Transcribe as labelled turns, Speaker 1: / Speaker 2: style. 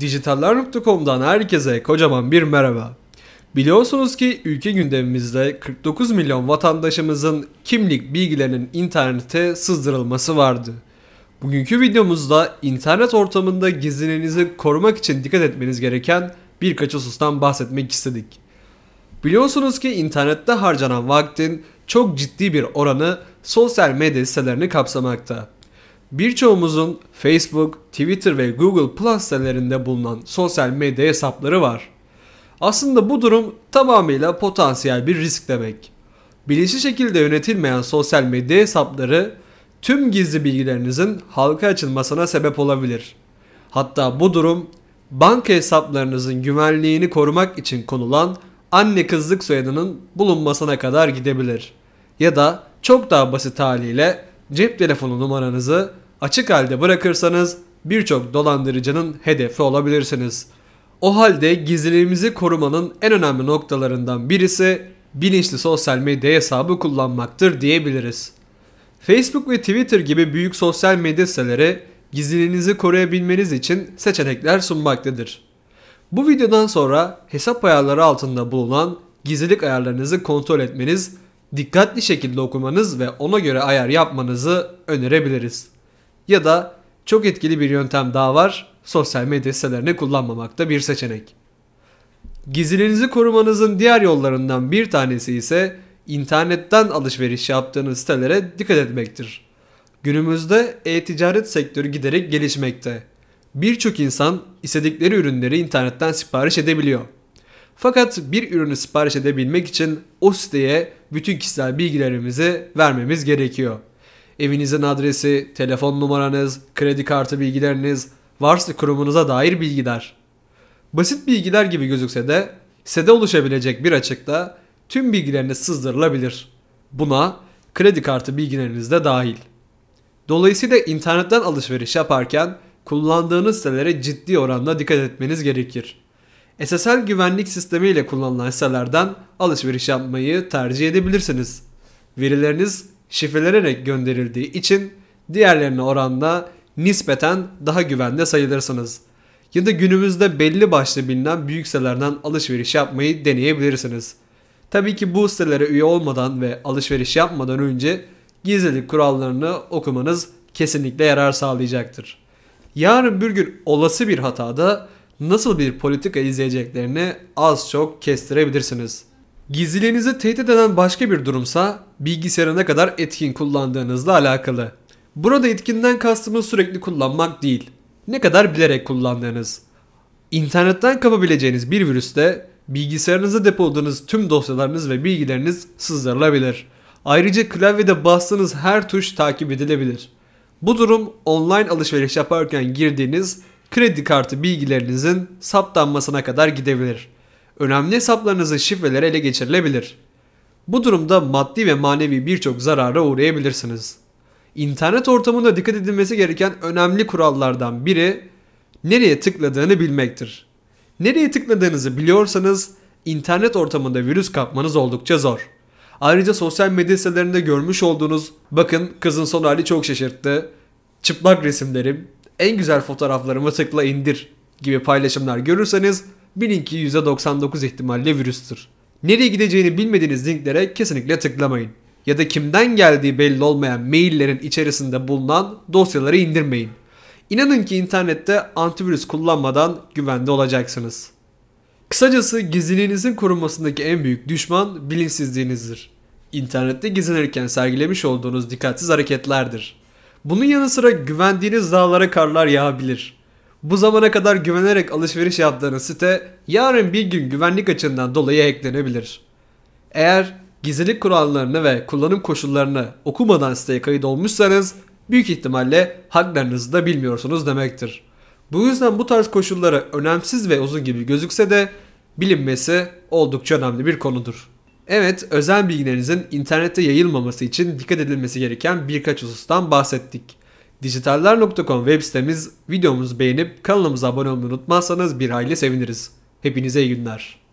Speaker 1: Dijitaller.com'dan herkese kocaman bir merhaba. Biliyorsunuz ki ülke gündemimizde 49 milyon vatandaşımızın kimlik bilgilerinin internete sızdırılması vardı. Bugünkü videomuzda internet ortamında gizliliğinizi korumak için dikkat etmeniz gereken birkaç husustan bahsetmek istedik. Biliyorsunuz ki internette harcanan vaktin çok ciddi bir oranı sosyal medya sitelerini kapsamakta. Birçoğumuzun Facebook, Twitter ve Google Plus sitelerinde bulunan sosyal medya hesapları var. Aslında bu durum tamamıyla potansiyel bir risk demek. Bilinçli şekilde yönetilmeyen sosyal medya hesapları tüm gizli bilgilerinizin halka açılmasına sebep olabilir. Hatta bu durum banka hesaplarınızın güvenliğini korumak için konulan anne kızlık soyadının bulunmasına kadar gidebilir. Ya da çok daha basit haliyle cep telefonu numaranızı açık halde bırakırsanız birçok dolandırıcının hedefi olabilirsiniz. O halde gizliliğimizi korumanın en önemli noktalarından birisi bilinçli sosyal medya hesabı kullanmaktır diyebiliriz. Facebook ve Twitter gibi büyük sosyal medya siteleri gizliliğinizi koruyabilmeniz için seçenekler sunmaktadır. Bu videodan sonra hesap ayarları altında bulunan gizlilik ayarlarınızı kontrol etmeniz, dikkatli şekilde okumanız ve ona göre ayar yapmanızı önerebiliriz. Ya da çok etkili bir yöntem daha var. Sosyal medya sitelerini kullanmamak da bir seçenek. Gizliliğinizi korumanızın diğer yollarından bir tanesi ise internetten alışveriş yaptığınız sitelere dikkat etmektir. Günümüzde e-ticaret sektörü giderek gelişmekte. Birçok insan istedikleri ürünleri internetten sipariş edebiliyor. Fakat bir ürünü sipariş edebilmek için o siteye bütün kişisel bilgilerimizi vermemiz gerekiyor evinizin adresi, telefon numaranız, kredi kartı bilgileriniz, varsa kurumunuza dair bilgiler. Basit bilgiler gibi gözükse de sitede oluşabilecek bir açıkta tüm bilgileriniz sızdırılabilir. Buna kredi kartı bilgileriniz de dahil. Dolayısıyla internetten alışveriş yaparken kullandığınız sitelere ciddi oranda dikkat etmeniz gerekir. SSL güvenlik sistemi ile kullanılan sitelerden alışveriş yapmayı tercih edebilirsiniz. Verileriniz şifrelenerek gönderildiği için diğerlerine oranla nispeten daha güvende sayılırsınız. Ya da günümüzde belli başlı bilinen büyük sitelerden alışveriş yapmayı deneyebilirsiniz. Tabii ki bu sitelere üye olmadan ve alışveriş yapmadan önce gizlilik kurallarını okumanız kesinlikle yarar sağlayacaktır. Yarın bir gün olası bir hatada nasıl bir politika izleyeceklerini az çok kestirebilirsiniz. Gizliliğinizi tehdit eden başka bir durumsa bilgisayarı ne kadar etkin kullandığınızla alakalı. Burada etkinden kastımız sürekli kullanmak değil, ne kadar bilerek kullandığınız. İnternetten kapabileceğiniz bir virüste bilgisayarınızda depoladığınız tüm dosyalarınız ve bilgileriniz sızdırılabilir. Ayrıca klavyede bastığınız her tuş takip edilebilir. Bu durum online alışveriş yaparken girdiğiniz kredi kartı bilgilerinizin saptanmasına kadar gidebilir önemli hesaplarınızın şifreleri ele geçirilebilir. Bu durumda maddi ve manevi birçok zarara uğrayabilirsiniz. İnternet ortamında dikkat edilmesi gereken önemli kurallardan biri nereye tıkladığını bilmektir. Nereye tıkladığınızı biliyorsanız internet ortamında virüs kapmanız oldukça zor. Ayrıca sosyal medya sitelerinde görmüş olduğunuz bakın kızın son hali çok şaşırttı. Çıplak resimlerim, en güzel fotoğraflarımı tıkla indir gibi paylaşımlar görürseniz bilin ki %99 ihtimalle virüstür. Nereye gideceğini bilmediğiniz linklere kesinlikle tıklamayın. Ya da kimden geldiği belli olmayan maillerin içerisinde bulunan dosyaları indirmeyin. İnanın ki internette antivirüs kullanmadan güvende olacaksınız. Kısacası gizliliğinizin korunmasındaki en büyük düşman bilinçsizliğinizdir. İnternette gizlenirken sergilemiş olduğunuz dikkatsiz hareketlerdir. Bunun yanı sıra güvendiğiniz dağlara karlar yağabilir. Bu zamana kadar güvenerek alışveriş yaptığınız site yarın bir gün güvenlik açığından dolayı hacklenebilir. Eğer gizlilik kurallarını ve kullanım koşullarını okumadan siteye kayıt olmuşsanız büyük ihtimalle haklarınızı da bilmiyorsunuz demektir. Bu yüzden bu tarz koşullara önemsiz ve uzun gibi gözükse de bilinmesi oldukça önemli bir konudur. Evet, özel bilgilerinizin internette yayılmaması için dikkat edilmesi gereken birkaç husustan bahsettik. Dijitaller.com web sitemiz videomuzu beğenip kanalımıza abone olmayı unutmazsanız bir hayli seviniriz. Hepinize iyi günler.